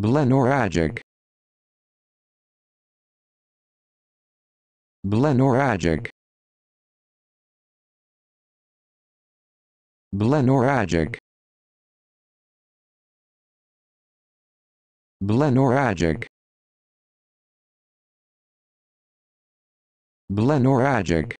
Blenoragic. Blenoragic. Blenoragic. Blenoragic. Blenoragic.